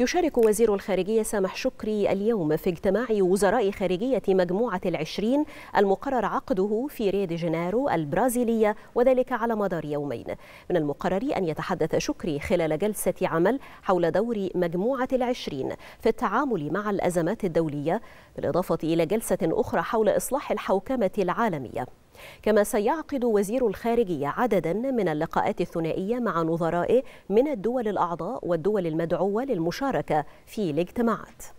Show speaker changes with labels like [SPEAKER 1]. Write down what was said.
[SPEAKER 1] يشارك وزير الخارجية سامح شكري اليوم في اجتماع وزراء خارجية مجموعة العشرين المقرر عقده في ريو دي جانيرو البرازيلية وذلك على مدار يومين من المقرر أن يتحدث شكري خلال جلسة عمل حول دور مجموعة العشرين في التعامل مع الأزمات الدولية بالإضافة إلى جلسة أخرى حول إصلاح الحوكمة العالمية كما سيعقد وزير الخارجية عددا من اللقاءات الثنائية مع نظرائه من الدول الأعضاء والدول المدعوة للمشاركة في الاجتماعات